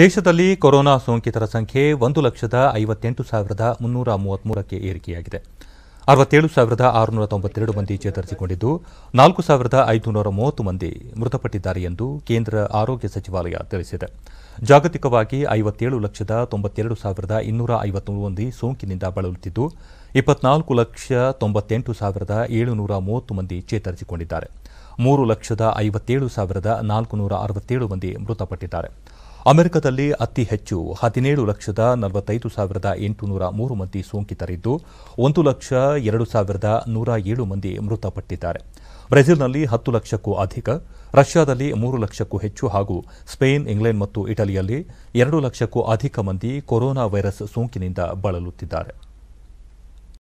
ದೇಶದಲ್ಲಿ ಕೊರೋನಾ ಸೋಂಕಿತರ ಸಂಖ್ಯೆ ಒಂದು ಲಕ್ಷದ ಐವತ್ತೆಂಟು ಸಾವಿರದ ಮುನ್ನೂರ ಮೂವತ್ಮೂರಕ್ಕೆ ಏರಿಕೆಯಾಗಿದೆ ಅರವತ್ತೇಳು ಸಾವಿರದ ಆರುನೂರ ತೊಂಬತ್ತೆರಡು ಮಂದಿ ಚೇತರಿಸಿಕೊಂಡಿದ್ದು ನಾಲ್ಕು ಸಾವಿರದ ಐದುನೂರ ಮೂವತ್ತು ಮಂದಿ ಮೃತಪಟ್ಟಿದ್ದಾರೆ ಎಂದು ಕೇಂದ್ರ ಆರೋಗ್ಯ ಸಚಿವಾಲಯ ತಿಳಿಸಿದೆ ಜಾಗತಿಕವಾಗಿ ಐವತ್ತೇಳು ಲಕ್ಷದ ತೊಂಬತ್ತೆರಡು ಸಾವಿರದ ಇನ್ನೂರ ಐವತ್ಮೂರು ಮಂದಿ ಸೋಂಕಿನಿಂದ ಬಳಲುತ್ತಿದ್ದು ಇಪ್ಪತ್ನಾಲ್ಕು ಲಕ್ಷ ತೊಂಬತ್ತೆಂಟು ಸಾವಿರದ ಏಳುನೂರ ಮೂವತ್ತು ಮಂದಿ ಚೇತರಿಸಿಕೊಂಡಿದ್ದಾರೆ ಮೂರು ಲಕ್ಷದ ಐವತ್ತೇಳು ಸಾವಿರದ ನಾಲ್ಕುನೂರ ಅರವತ್ತೇಳು ಮಂದಿ ಮೃತಪಟ್ಟಿದ್ದಾರೆ ಅಮೆರಿಕದಲ್ಲಿ ಅತಿ ಹೆಚ್ಚು ಹದಿನೇಳು ಲಕ್ಷದ ನಲವತ್ತೈದು ಸಾವಿರದ ನೂರ ಮೂರು ಮಂದಿ ಸೋಂಕಿತರಿದ್ದು ಒಂದು ಲಕ್ಷ ಎರಡು ಸಾವಿರದ ನೂರ ಏಳು ಮಂದಿ ಮೃತಪಟ್ಟಿದ್ದಾರೆ ಬ್ರೆಜಿಲ್ನಲ್ಲಿ ಹತ್ತು ಲಕ್ಷಕ್ಕೂ ಅಧಿಕ ರಷ್ಯಾದಲ್ಲಿ ಮೂರು ಲಕ್ಷಕ್ಕೂ ಹೆಚ್ಚು ಹಾಗೂ ಸ್ಪೇನ್ ಇಂಗ್ಲೆಂಡ್ ಮತ್ತು ಇಟಲಿಯಲ್ಲಿ ಎರಡು ಲಕ್ಷಕ್ಕೂ ಅಧಿಕ ಮಂದಿ ಕೊರೋನಾ ವೈರಸ್ ಸೋಂಕಿನಿಂದ ಬಳಲುತ್ತಿದ್ದಾರೆ